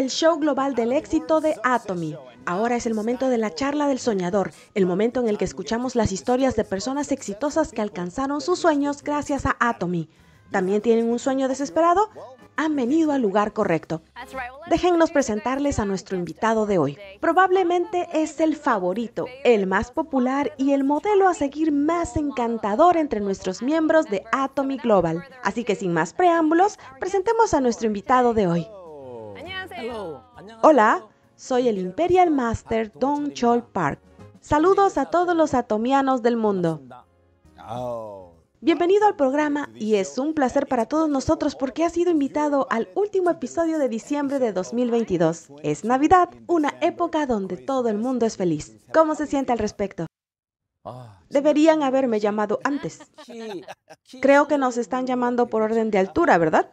el show global del éxito de Atomy. Ahora es el momento de la charla del soñador, el momento en el que escuchamos las historias de personas exitosas que alcanzaron sus sueños gracias a Atomy. ¿También tienen un sueño desesperado? Han venido al lugar correcto. Déjennos presentarles a nuestro invitado de hoy. Probablemente es el favorito, el más popular y el modelo a seguir más encantador entre nuestros miembros de Atomy Global. Así que sin más preámbulos, presentemos a nuestro invitado de hoy. Hola, soy el Imperial Master Dong Chol Park. Saludos a todos los atomianos del mundo. Oh. Bienvenido al programa y es un placer para todos nosotros porque ha sido invitado al último episodio de diciembre de 2022. Es Navidad, una época donde todo el mundo es feliz. ¿Cómo se siente al respecto? Deberían haberme llamado antes. Creo que nos están llamando por orden de altura, ¿verdad?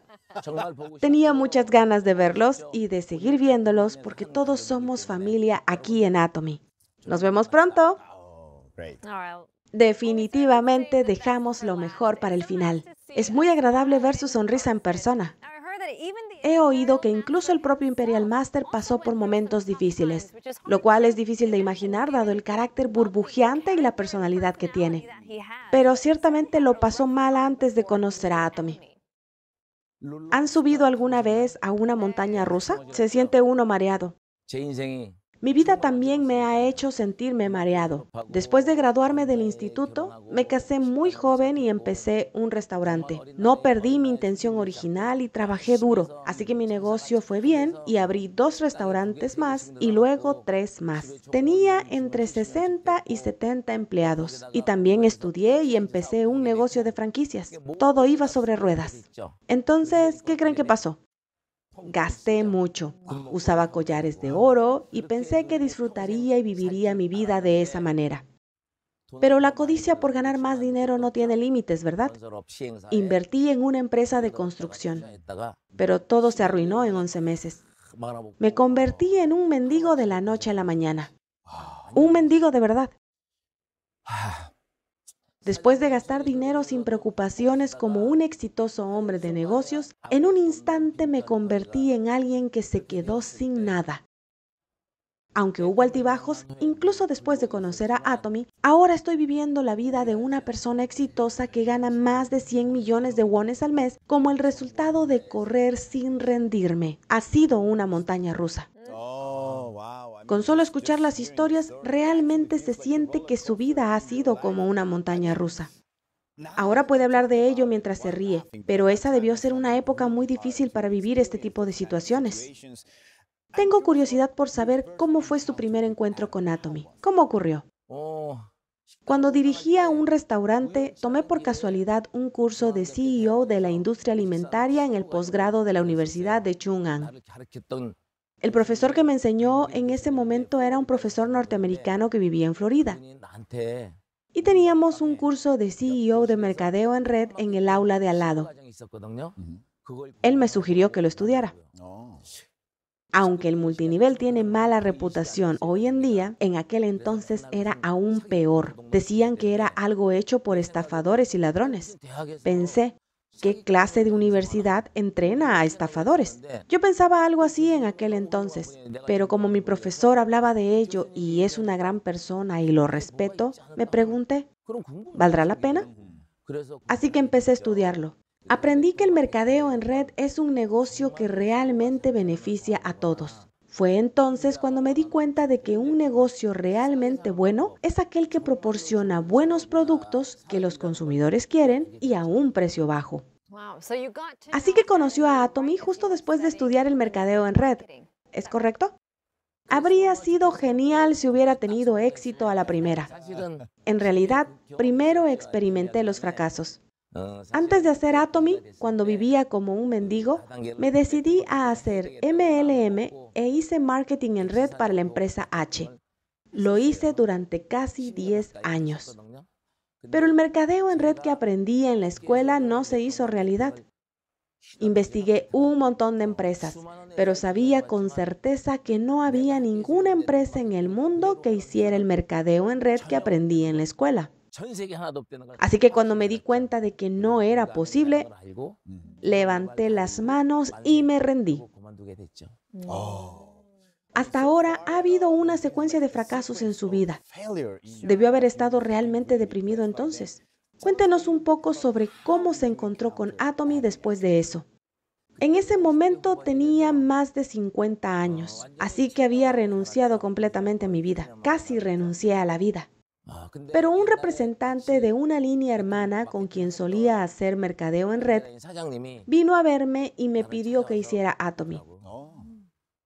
Tenía muchas ganas de verlos y de seguir viéndolos porque todos somos familia aquí en Atomy. Nos vemos pronto. Definitivamente dejamos lo mejor para el final. Es muy agradable ver su sonrisa en persona. He oído que incluso el propio Imperial Master pasó por momentos difíciles, lo cual es difícil de imaginar dado el carácter burbujeante y la personalidad que tiene. Pero ciertamente lo pasó mal antes de conocer a Atomy. ¿Han subido alguna vez a una montaña rusa? Se siente uno mareado. Mi vida también me ha hecho sentirme mareado. Después de graduarme del instituto, me casé muy joven y empecé un restaurante. No perdí mi intención original y trabajé duro, así que mi negocio fue bien y abrí dos restaurantes más y luego tres más. Tenía entre 60 y 70 empleados y también estudié y empecé un negocio de franquicias. Todo iba sobre ruedas. Entonces, ¿qué creen que pasó? Gasté mucho, usaba collares de oro y pensé que disfrutaría y viviría mi vida de esa manera. Pero la codicia por ganar más dinero no tiene límites, ¿verdad? Invertí en una empresa de construcción, pero todo se arruinó en 11 meses. Me convertí en un mendigo de la noche a la mañana. Un mendigo de verdad. Después de gastar dinero sin preocupaciones como un exitoso hombre de negocios, en un instante me convertí en alguien que se quedó sin nada. Aunque hubo altibajos, incluso después de conocer a Atomy, ahora estoy viviendo la vida de una persona exitosa que gana más de 100 millones de wones al mes como el resultado de correr sin rendirme. Ha sido una montaña rusa. Con solo escuchar las historias, realmente se siente que su vida ha sido como una montaña rusa. Ahora puede hablar de ello mientras se ríe, pero esa debió ser una época muy difícil para vivir este tipo de situaciones. Tengo curiosidad por saber cómo fue su primer encuentro con Atomy. ¿Cómo ocurrió? Cuando dirigía un restaurante, tomé por casualidad un curso de CEO de la industria alimentaria en el posgrado de la Universidad de Chung'an. El profesor que me enseñó en ese momento era un profesor norteamericano que vivía en Florida. Y teníamos un curso de CEO de mercadeo en red en el aula de al lado. Él me sugirió que lo estudiara. Aunque el multinivel tiene mala reputación hoy en día, en aquel entonces era aún peor. Decían que era algo hecho por estafadores y ladrones. Pensé, ¿Qué clase de universidad entrena a estafadores? Yo pensaba algo así en aquel entonces, pero como mi profesor hablaba de ello y es una gran persona y lo respeto, me pregunté, ¿valdrá la pena? Así que empecé a estudiarlo. Aprendí que el mercadeo en red es un negocio que realmente beneficia a todos. Fue entonces cuando me di cuenta de que un negocio realmente bueno es aquel que proporciona buenos productos que los consumidores quieren y a un precio bajo. Así que conoció a Atomy justo después de estudiar el mercadeo en red. ¿Es correcto? Habría sido genial si hubiera tenido éxito a la primera. En realidad, primero experimenté los fracasos. Antes de hacer Atomy, cuando vivía como un mendigo, me decidí a hacer MLM e hice marketing en red para la empresa H. Lo hice durante casi 10 años. Pero el mercadeo en red que aprendí en la escuela no se hizo realidad. Investigué un montón de empresas, pero sabía con certeza que no había ninguna empresa en el mundo que hiciera el mercadeo en red que aprendí en la escuela. Así que cuando me di cuenta de que no era posible, levanté las manos y me rendí. Hasta ahora ha habido una secuencia de fracasos en su vida. Debió haber estado realmente deprimido entonces. Cuéntenos un poco sobre cómo se encontró con Atomy después de eso. En ese momento tenía más de 50 años, así que había renunciado completamente a mi vida. Casi renuncié a la vida. Ah, Pero un representante de una línea hermana con quien solía hacer mercadeo en red vino a verme y me pidió que hiciera Atomy. Oh,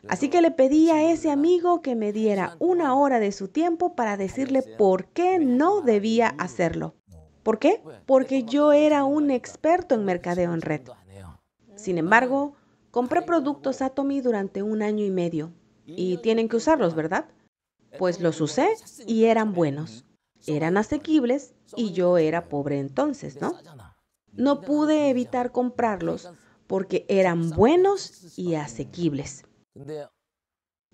Así que le pedí a ese amigo que me diera una hora de su tiempo para decirle por qué no debía hacerlo. ¿Por qué? Porque yo era un experto en mercadeo en red. Sin mm. embargo, compré productos Atomy durante un año y medio. Y tienen que usarlos, ¿verdad? Pues los usé y eran buenos eran asequibles y yo era pobre entonces, ¿no? No pude evitar comprarlos porque eran buenos y asequibles.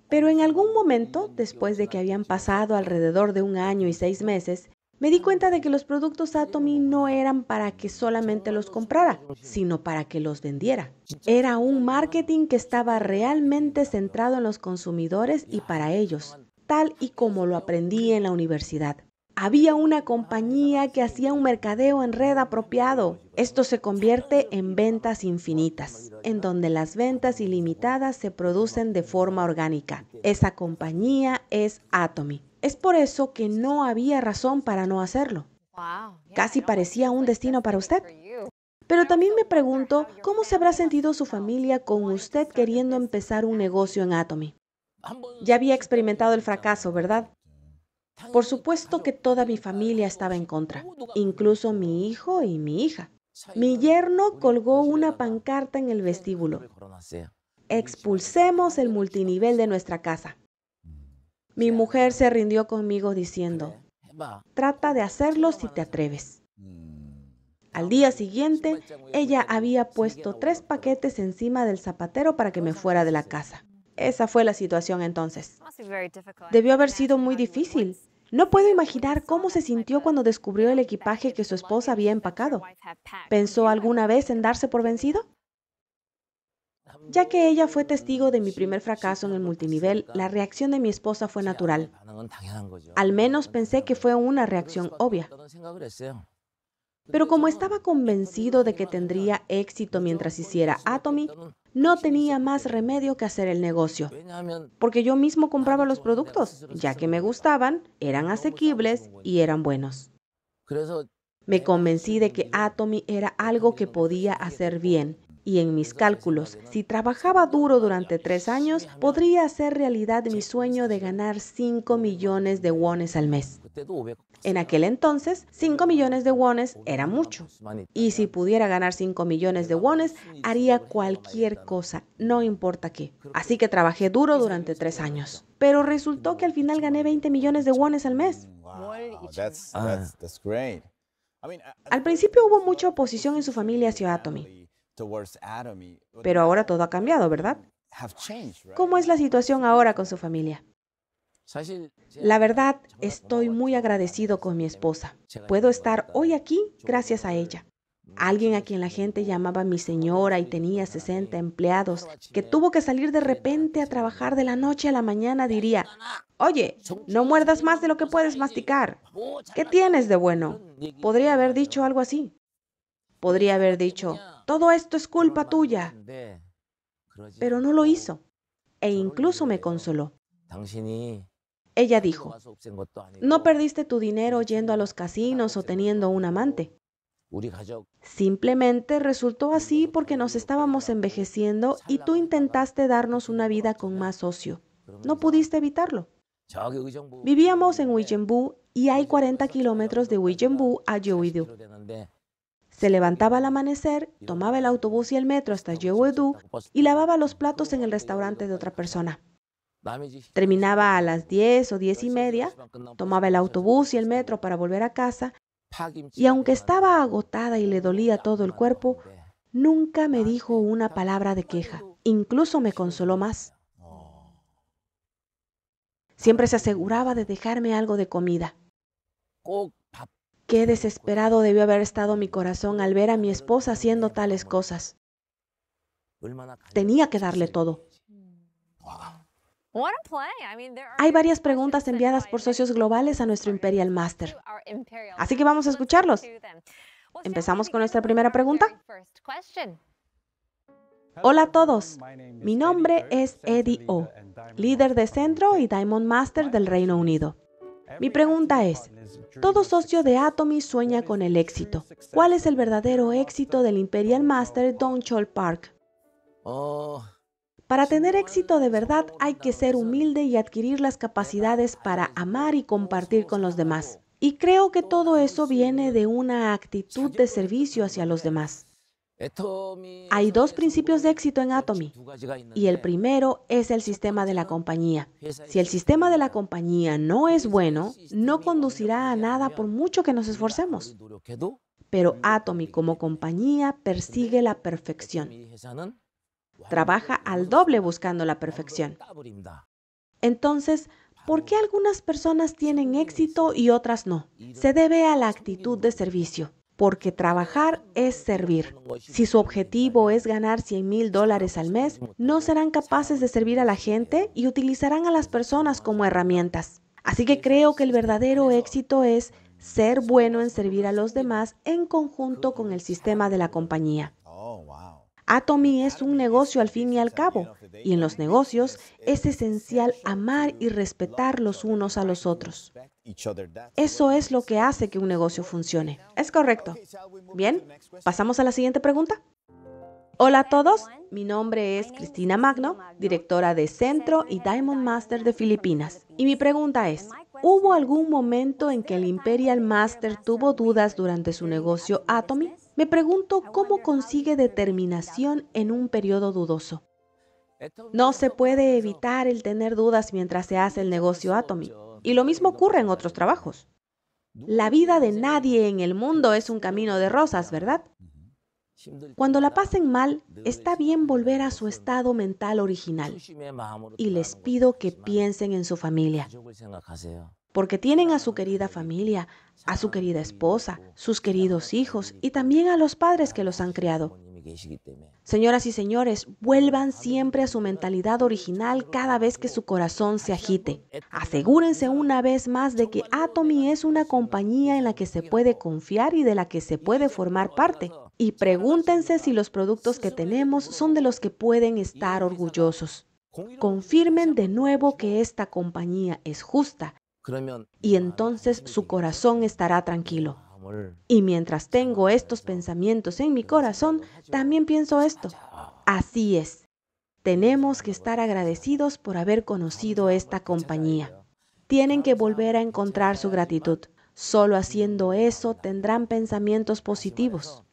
Pero en algún momento, después de que habían pasado alrededor de un año y seis meses, me di cuenta de que los productos Atomy no eran para que solamente los comprara, sino para que los vendiera. Era un marketing que estaba realmente centrado en los consumidores y para ellos, tal y como lo aprendí en la universidad. Había una compañía que hacía un mercadeo en red apropiado. Esto se convierte en ventas infinitas, en donde las ventas ilimitadas se producen de forma orgánica. Esa compañía es Atomy. Es por eso que no había razón para no hacerlo. Casi parecía un destino para usted. Pero también me pregunto, ¿cómo se habrá sentido su familia con usted queriendo empezar un negocio en Atomy? Ya había experimentado el fracaso, ¿verdad? Por supuesto que toda mi familia estaba en contra, incluso mi hijo y mi hija. Mi yerno colgó una pancarta en el vestíbulo. Expulsemos el multinivel de nuestra casa. Mi mujer se rindió conmigo diciendo, trata de hacerlo si te atreves. Al día siguiente, ella había puesto tres paquetes encima del zapatero para que me fuera de la casa. Esa fue la situación entonces. Debió haber sido muy difícil. No puedo imaginar cómo se sintió cuando descubrió el equipaje que su esposa había empacado. ¿Pensó alguna vez en darse por vencido? Um, ya que ella fue testigo de mi primer fracaso en el pues, multinivel, la reacción de mi esposa fue natural. Al menos pensé que fue una reacción obvia. Pero como estaba convencido de que tendría éxito mientras hiciera Atomy, no tenía más remedio que hacer el negocio, porque yo mismo compraba los productos, ya que me gustaban, eran asequibles y eran buenos. Me convencí de que Atomy era algo que podía hacer bien y en mis cálculos, si trabajaba duro durante tres años, podría hacer realidad mi sueño de ganar 5 millones de wones al mes. En aquel entonces, 5 millones de wones era mucho. Y si pudiera ganar 5 millones de wones, haría cualquier cosa, no importa qué. Así que trabajé duro durante tres años. Pero resultó que al final gané 20 millones de wones al mes. Al principio hubo mucha oposición en su familia hacia Atomy. Pero ahora todo ha cambiado, ¿verdad? ¿Cómo es la situación ahora con su familia? La verdad, estoy muy agradecido con mi esposa. Puedo estar hoy aquí gracias a ella. Alguien a quien la gente llamaba mi señora y tenía 60 empleados, que tuvo que salir de repente a trabajar de la noche a la mañana, diría, oye, no muerdas más de lo que puedes masticar. ¿Qué tienes de bueno? Podría haber dicho algo así. Podría haber dicho, todo esto es culpa tuya. Pero no lo hizo. E incluso me consoló. Ella dijo, no perdiste tu dinero yendo a los casinos o teniendo un amante. Simplemente resultó así porque nos estábamos envejeciendo y tú intentaste darnos una vida con más ocio. No pudiste evitarlo. Vivíamos en Uijenbu y hay 40 kilómetros de Uijenbu a Yeouidu. Se levantaba al amanecer, tomaba el autobús y el metro hasta Yeouidu y lavaba los platos en el restaurante de otra persona. Terminaba a las 10 o 10 y media, tomaba el autobús y el metro para volver a casa, y aunque estaba agotada y le dolía todo el cuerpo, nunca me dijo una palabra de queja, incluso me consoló más. Oh. Siempre se aseguraba de dejarme algo de comida. Qué desesperado debió haber estado mi corazón al ver a mi esposa haciendo tales cosas. Tenía que darle todo. Hay varias preguntas enviadas por socios globales a nuestro Imperial Master. Así que vamos a escucharlos. Empezamos con nuestra primera pregunta. Hola a todos. Mi nombre es Eddie O, líder de centro y Diamond Master del Reino Unido. Mi pregunta es, todo socio de Atomy sueña con el éxito. ¿Cuál es el verdadero éxito del Imperial Master Don Chol Park? Oh, para tener éxito de verdad hay que ser humilde y adquirir las capacidades para amar y compartir con los demás. Y creo que todo eso viene de una actitud de servicio hacia los demás. Hay dos principios de éxito en Atomy y el primero es el sistema de la compañía. Si el sistema de la compañía no es bueno, no conducirá a nada por mucho que nos esforcemos. Pero Atomy como compañía persigue la perfección. Trabaja al doble buscando la perfección. Entonces, ¿por qué algunas personas tienen éxito y otras no? Se debe a la actitud de servicio, porque trabajar es servir. Si su objetivo es ganar 100 mil dólares al mes, no serán capaces de servir a la gente y utilizarán a las personas como herramientas. Así que creo que el verdadero éxito es ser bueno en servir a los demás en conjunto con el sistema de la compañía. Oh, Atomy es un negocio al fin y al cabo, y en los negocios es esencial amar y respetar los unos a los otros. Eso es lo que hace que un negocio funcione. Es correcto. Bien, pasamos a la siguiente pregunta. Hola a todos, mi nombre es Cristina Magno, directora de Centro y Diamond Master de Filipinas. Y mi pregunta es, ¿hubo algún momento en que el Imperial Master tuvo dudas durante su negocio Atomy? Me pregunto cómo consigue determinación en un periodo dudoso. No se puede evitar el tener dudas mientras se hace el negocio Atomy. Y lo mismo ocurre en otros trabajos. La vida de nadie en el mundo es un camino de rosas, ¿verdad? Cuando la pasen mal, está bien volver a su estado mental original. Y les pido que piensen en su familia porque tienen a su querida familia, a su querida esposa, sus queridos hijos y también a los padres que los han criado. Señoras y señores, vuelvan siempre a su mentalidad original cada vez que su corazón se agite. Asegúrense una vez más de que Atomy es una compañía en la que se puede confiar y de la que se puede formar parte. Y pregúntense si los productos que tenemos son de los que pueden estar orgullosos. Confirmen de nuevo que esta compañía es justa, y entonces su corazón estará tranquilo. Y mientras tengo estos pensamientos en mi corazón, también pienso esto. Así es. Tenemos que estar agradecidos por haber conocido esta compañía. Tienen que volver a encontrar su gratitud. Solo haciendo eso tendrán pensamientos positivos.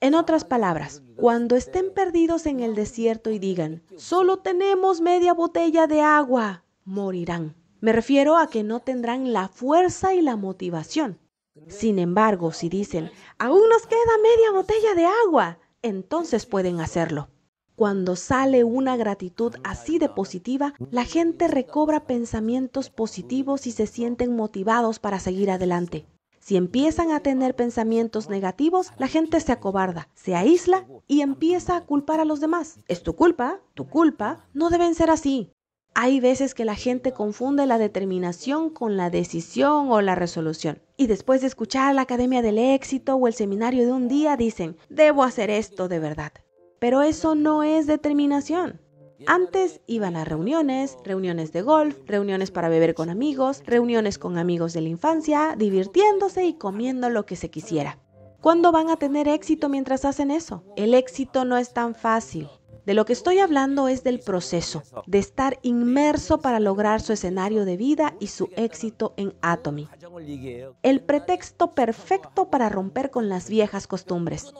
En otras palabras, cuando estén perdidos en el desierto y digan, solo tenemos media botella de agua, morirán. Me refiero a que no tendrán la fuerza y la motivación. Sin embargo, si dicen, aún nos queda media botella de agua, entonces pueden hacerlo. Cuando sale una gratitud así de positiva, la gente recobra pensamientos positivos y se sienten motivados para seguir adelante. Si empiezan a tener pensamientos negativos, la gente se acobarda, se aísla y empieza a culpar a los demás. Es tu culpa, tu culpa, no deben ser así. Hay veces que la gente confunde la determinación con la decisión o la resolución. Y después de escuchar la Academia del Éxito o el seminario de un día dicen, debo hacer esto de verdad. Pero eso no es determinación. Antes iban a reuniones, reuniones de golf, reuniones para beber con amigos, reuniones con amigos de la infancia, divirtiéndose y comiendo lo que se quisiera. ¿Cuándo van a tener éxito mientras hacen eso? El éxito no es tan fácil. De lo que estoy hablando es del proceso, de estar inmerso para lograr su escenario de vida y su éxito en Atomy. El pretexto perfecto para romper con las viejas costumbres.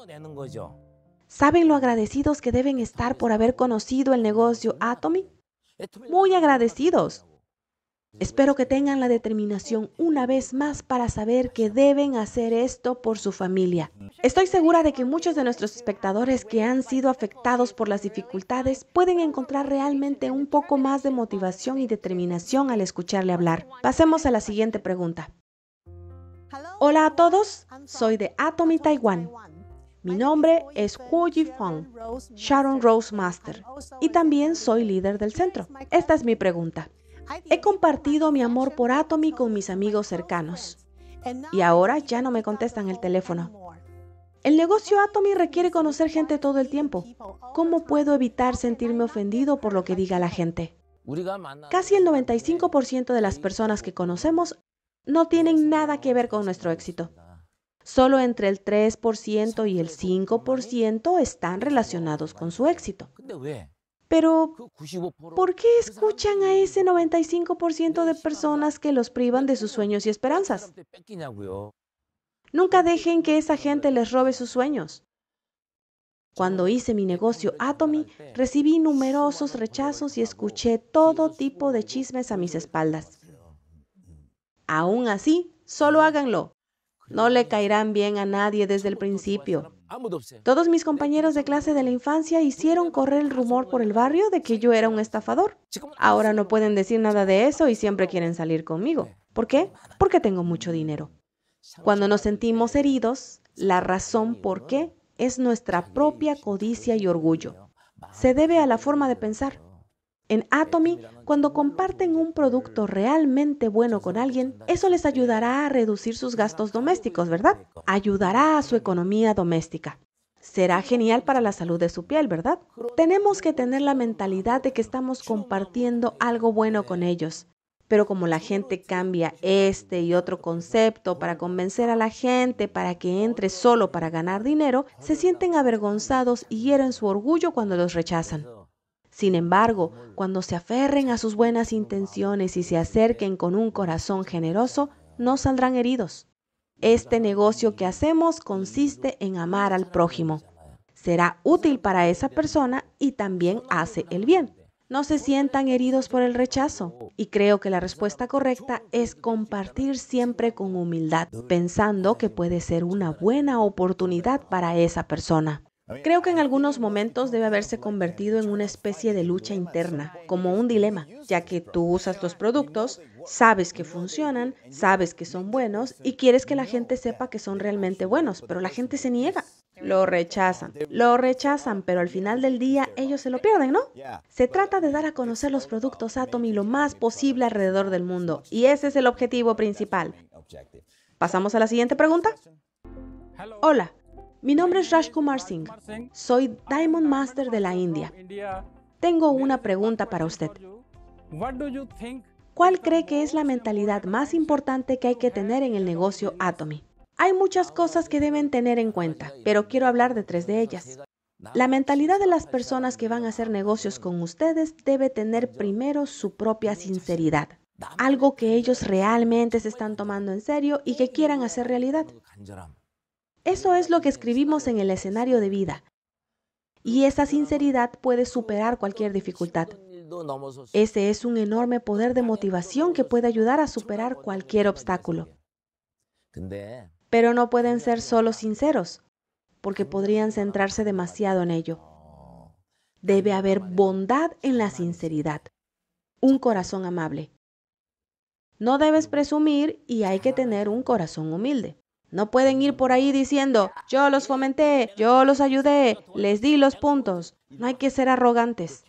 ¿Saben lo agradecidos que deben estar por haber conocido el negocio Atomy? Muy agradecidos. Espero que tengan la determinación una vez más para saber que deben hacer esto por su familia. Estoy segura de que muchos de nuestros espectadores que han sido afectados por las dificultades pueden encontrar realmente un poco más de motivación y determinación al escucharle hablar. Pasemos a la siguiente pregunta. Hola a todos, soy de Atomy Taiwan. Mi nombre es Ji Fong, Sharon Rose Master, y también soy líder del centro. Esta es mi pregunta. He compartido mi amor por Atomy con mis amigos cercanos. Y ahora ya no me contestan el teléfono. El negocio Atomy requiere conocer gente todo el tiempo. ¿Cómo puedo evitar sentirme ofendido por lo que diga la gente? Casi el 95% de las personas que conocemos no tienen nada que ver con nuestro éxito. Solo entre el 3% y el 5% están relacionados con su éxito. Pero, ¿por qué escuchan a ese 95% de personas que los privan de sus sueños y esperanzas? Ah, oh. Nunca dejen que esa gente les robe sus sueños. Cuando hice mi negocio Atomy, recibí numerosos rechazos y escuché todo tipo de chismes a mis espaldas. Aún así, solo háganlo. No le caerán bien a nadie desde el principio. Todos mis compañeros de clase de la infancia hicieron correr el rumor por el barrio de que yo era un estafador. Ahora no pueden decir nada de eso y siempre quieren salir conmigo. ¿Por qué? Porque tengo mucho dinero. Cuando nos sentimos heridos, la razón por qué es nuestra propia codicia y orgullo. Se debe a la forma de pensar. En Atomy, cuando comparten un producto realmente bueno con alguien, eso les ayudará a reducir sus gastos domésticos, ¿verdad? Ayudará a su economía doméstica. Será genial para la salud de su piel, ¿verdad? Tenemos que tener la mentalidad de que estamos compartiendo algo bueno con ellos. Pero como la gente cambia este y otro concepto para convencer a la gente para que entre solo para ganar dinero, se sienten avergonzados y hieren su orgullo cuando los rechazan. Sin embargo, cuando se aferren a sus buenas intenciones y se acerquen con un corazón generoso, no saldrán heridos. Este negocio que hacemos consiste en amar al prójimo. Será útil para esa persona y también hace el bien. No se sientan heridos por el rechazo. Y creo que la respuesta correcta es compartir siempre con humildad, pensando que puede ser una buena oportunidad para esa persona. Creo que en algunos momentos debe haberse convertido en una especie de lucha interna, como un dilema, ya que tú usas los productos, sabes que funcionan, sabes que son buenos y quieres que la gente sepa que son realmente buenos, pero la gente se niega. Lo rechazan, lo rechazan, pero al final del día ellos se lo pierden, ¿no? Se trata de dar a conocer los productos Atomy lo más posible alrededor del mundo y ese es el objetivo principal. ¿Pasamos a la siguiente pregunta? Hola, mi nombre es Rajkumar Singh. Soy Diamond Master de la India. Tengo una pregunta para usted. ¿Cuál cree que es la mentalidad más importante que hay que tener en el negocio Atomy? Hay muchas cosas que deben tener en cuenta, pero quiero hablar de tres de ellas. La mentalidad de las personas que van a hacer negocios con ustedes debe tener primero su propia sinceridad, algo que ellos realmente se están tomando en serio y que quieran hacer realidad. Eso es lo que escribimos en el escenario de vida. Y esa sinceridad puede superar cualquier dificultad. Ese es un enorme poder de motivación que puede ayudar a superar cualquier obstáculo. Pero no pueden ser solo sinceros, porque podrían centrarse demasiado en ello. Debe haber bondad en la sinceridad, un corazón amable. No debes presumir y hay que tener un corazón humilde. No pueden ir por ahí diciendo, yo los fomenté, yo los ayudé, les di los puntos. No hay que ser arrogantes.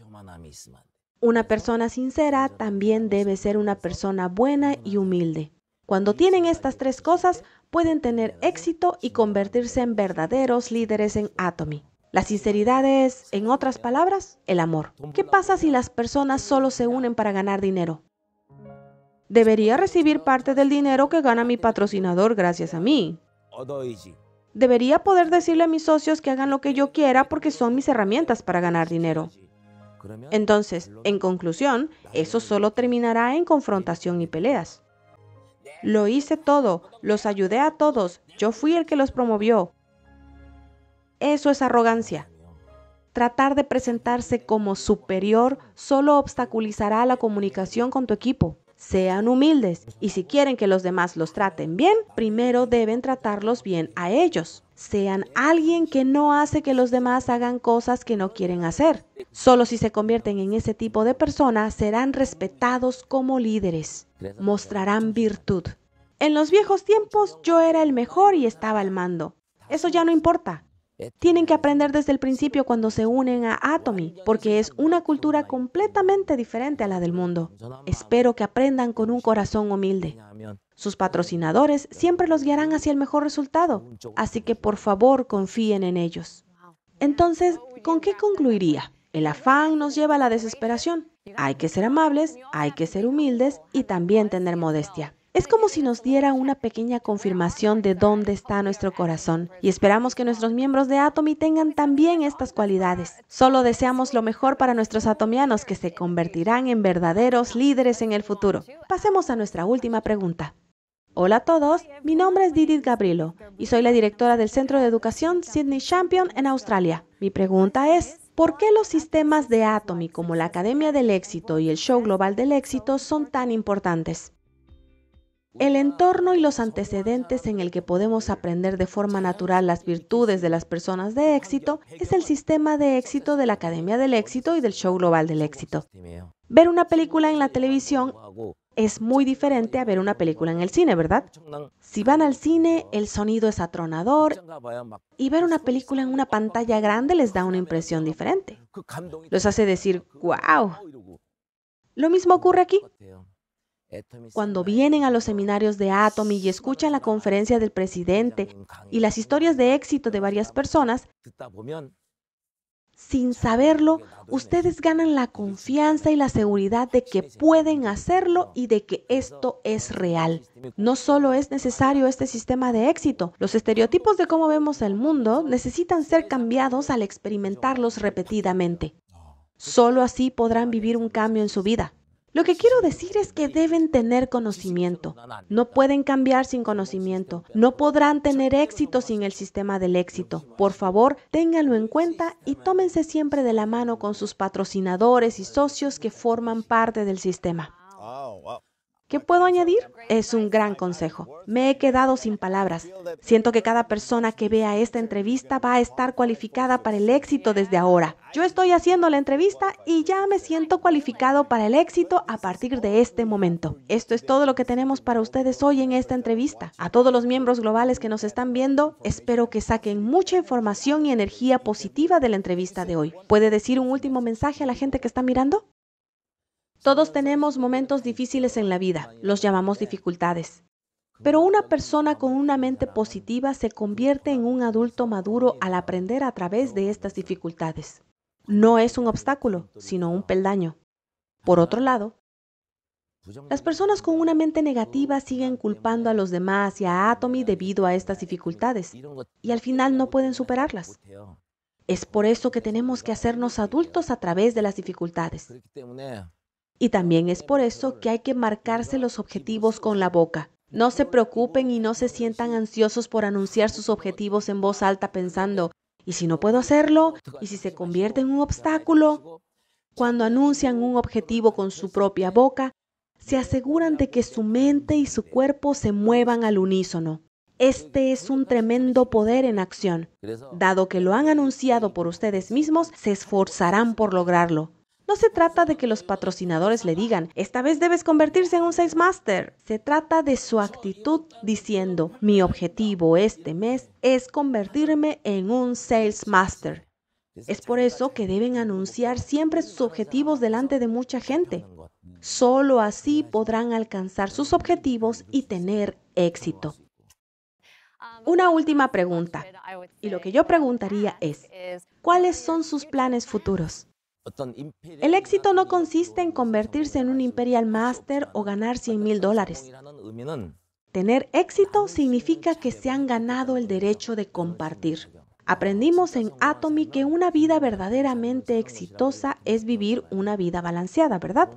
Una persona sincera también debe ser una persona buena y humilde. Cuando tienen estas tres cosas, pueden tener éxito y convertirse en verdaderos líderes en Atomy. La sinceridad es, en otras palabras, el amor. ¿Qué pasa si las personas solo se unen para ganar dinero? Debería recibir parte del dinero que gana mi patrocinador gracias a mí. Debería poder decirle a mis socios que hagan lo que yo quiera porque son mis herramientas para ganar dinero. Entonces, en conclusión, eso solo terminará en confrontación y peleas. Lo hice todo, los ayudé a todos, yo fui el que los promovió. Eso es arrogancia. Tratar de presentarse como superior solo obstaculizará la comunicación con tu equipo. Sean humildes y si quieren que los demás los traten bien, primero deben tratarlos bien a ellos. Sean alguien que no hace que los demás hagan cosas que no quieren hacer. Solo si se convierten en ese tipo de personas serán respetados como líderes. Mostrarán virtud. En los viejos tiempos yo era el mejor y estaba al mando. Eso ya no importa. Tienen que aprender desde el principio cuando se unen a Atomy, porque es una cultura completamente diferente a la del mundo. Espero que aprendan con un corazón humilde. Sus patrocinadores siempre los guiarán hacia el mejor resultado, así que por favor confíen en ellos. Entonces, ¿con qué concluiría? El afán nos lleva a la desesperación. Hay que ser amables, hay que ser humildes y también tener modestia. Es como si nos diera una pequeña confirmación de dónde está nuestro corazón y esperamos que nuestros miembros de Atomy tengan también estas cualidades. Solo deseamos lo mejor para nuestros atomianos que se convertirán en verdaderos líderes en el futuro. Pasemos a nuestra última pregunta. Hola a todos, mi nombre es Didith Gabrilo y soy la directora del Centro de Educación Sydney Champion en Australia. Mi pregunta es, ¿Por qué los sistemas de Atomy como la Academia del Éxito y el Show Global del Éxito son tan importantes? El entorno y los antecedentes en el que podemos aprender de forma natural las virtudes de las personas de éxito es el sistema de éxito de la Academia del Éxito y del Show Global del Éxito. Ver una película en la televisión es muy diferente a ver una película en el cine, ¿verdad? Si van al cine, el sonido es atronador y ver una película en una pantalla grande les da una impresión diferente. Los hace decir, wow. Lo mismo ocurre aquí. Cuando vienen a los seminarios de Atomy y escuchan la conferencia del presidente y las historias de éxito de varias personas, sin saberlo, ustedes ganan la confianza y la seguridad de que pueden hacerlo y de que esto es real. No solo es necesario este sistema de éxito, los estereotipos de cómo vemos el mundo necesitan ser cambiados al experimentarlos repetidamente. Solo así podrán vivir un cambio en su vida. Lo que quiero decir es que deben tener conocimiento. No pueden cambiar sin conocimiento. No podrán tener éxito sin el sistema del éxito. Por favor, ténganlo en cuenta y tómense siempre de la mano con sus patrocinadores y socios que forman parte del sistema. ¿Qué puedo añadir? Es un gran consejo. Me he quedado sin palabras. Siento que cada persona que vea esta entrevista va a estar cualificada para el éxito desde ahora. Yo estoy haciendo la entrevista y ya me siento cualificado para el éxito a partir de este momento. Esto es todo lo que tenemos para ustedes hoy en esta entrevista. A todos los miembros globales que nos están viendo, espero que saquen mucha información y energía positiva de la entrevista de hoy. ¿Puede decir un último mensaje a la gente que está mirando? Todos tenemos momentos difíciles en la vida, los llamamos dificultades. Pero una persona con una mente positiva se convierte en un adulto maduro al aprender a través de estas dificultades. No es un obstáculo, sino un peldaño. Por otro lado, las personas con una mente negativa siguen culpando a los demás y a Atomy debido a estas dificultades, y al final no pueden superarlas. Es por eso que tenemos que hacernos adultos a través de las dificultades. Y también es por eso que hay que marcarse los objetivos con la boca. No se preocupen y no se sientan ansiosos por anunciar sus objetivos en voz alta pensando, ¿y si no puedo hacerlo? ¿Y si se convierte en un obstáculo? Cuando anuncian un objetivo con su propia boca, se aseguran de que su mente y su cuerpo se muevan al unísono. Este es un tremendo poder en acción. Dado que lo han anunciado por ustedes mismos, se esforzarán por lograrlo. No se trata de que los patrocinadores le digan, esta vez debes convertirse en un Sales Master. Se trata de su actitud diciendo, mi objetivo este mes es convertirme en un Sales Master. Es por eso que deben anunciar siempre sus objetivos delante de mucha gente. Solo así podrán alcanzar sus objetivos y tener éxito. Una última pregunta. Y lo que yo preguntaría es, ¿cuáles son sus planes futuros? El éxito no consiste en convertirse en un Imperial Master o ganar 100 mil dólares. Tener éxito significa que se han ganado el derecho de compartir. Aprendimos en Atomy que una vida verdaderamente exitosa es vivir una vida balanceada, ¿verdad?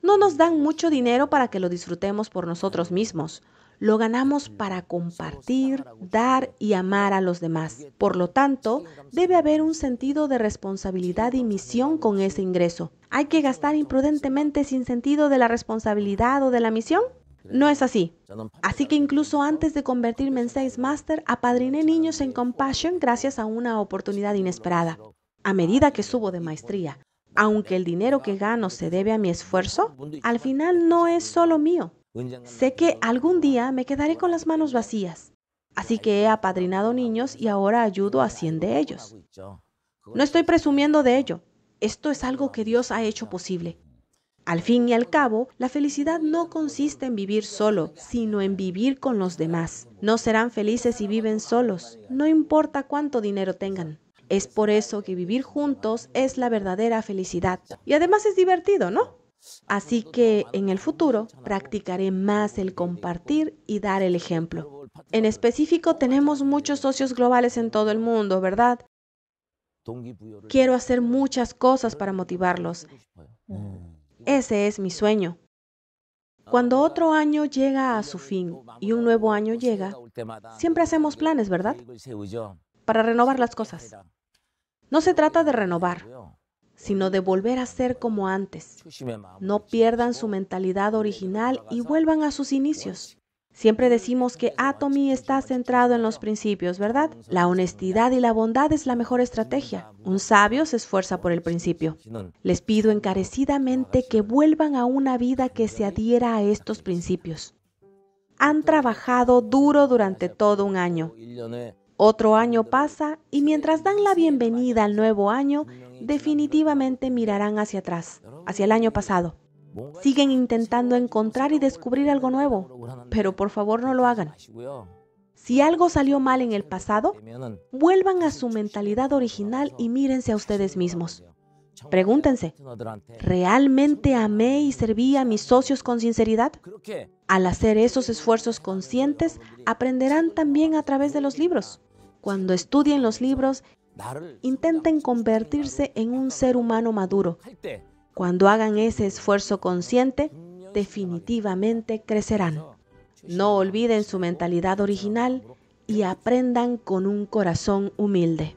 No nos dan mucho dinero para que lo disfrutemos por nosotros mismos lo ganamos para compartir, dar y amar a los demás. Por lo tanto, debe haber un sentido de responsabilidad y misión con ese ingreso. ¿Hay que gastar imprudentemente sin sentido de la responsabilidad o de la misión? No es así. Así que incluso antes de convertirme en Sales Master, apadriné niños en Compassion gracias a una oportunidad inesperada. A medida que subo de maestría, aunque el dinero que gano se debe a mi esfuerzo, al final no es solo mío, Sé que algún día me quedaré con las manos vacías, así que he apadrinado niños y ahora ayudo a 100 de ellos. No estoy presumiendo de ello, esto es algo que Dios ha hecho posible. Al fin y al cabo, la felicidad no consiste en vivir solo, sino en vivir con los demás. No serán felices si viven solos, no importa cuánto dinero tengan. Es por eso que vivir juntos es la verdadera felicidad. Y además es divertido, ¿no? Así que en el futuro practicaré más el compartir y dar el ejemplo. En específico tenemos muchos socios globales en todo el mundo, ¿verdad? Quiero hacer muchas cosas para motivarlos. Ese es mi sueño. Cuando otro año llega a su fin y un nuevo año llega, siempre hacemos planes, ¿verdad? Para renovar las cosas. No se trata de renovar, sino de volver a ser como antes. No pierdan su mentalidad original y vuelvan a sus inicios. Siempre decimos que Atomy está centrado en los principios, ¿verdad? La honestidad y la bondad es la mejor estrategia. Un sabio se esfuerza por el principio. Les pido encarecidamente que vuelvan a una vida que se adhiera a estos principios. Han trabajado duro durante todo un año. Otro año pasa y mientras dan la bienvenida al nuevo año, definitivamente mirarán hacia atrás, hacia el año pasado. Siguen intentando encontrar y descubrir algo nuevo, pero por favor no lo hagan. Si algo salió mal en el pasado, vuelvan a su mentalidad original y mírense a ustedes mismos. Pregúntense, ¿realmente amé y serví a mis socios con sinceridad? Al hacer esos esfuerzos conscientes, aprenderán también a través de los libros. Cuando estudien los libros, Intenten convertirse en un ser humano maduro. Cuando hagan ese esfuerzo consciente, definitivamente crecerán. No olviden su mentalidad original y aprendan con un corazón humilde.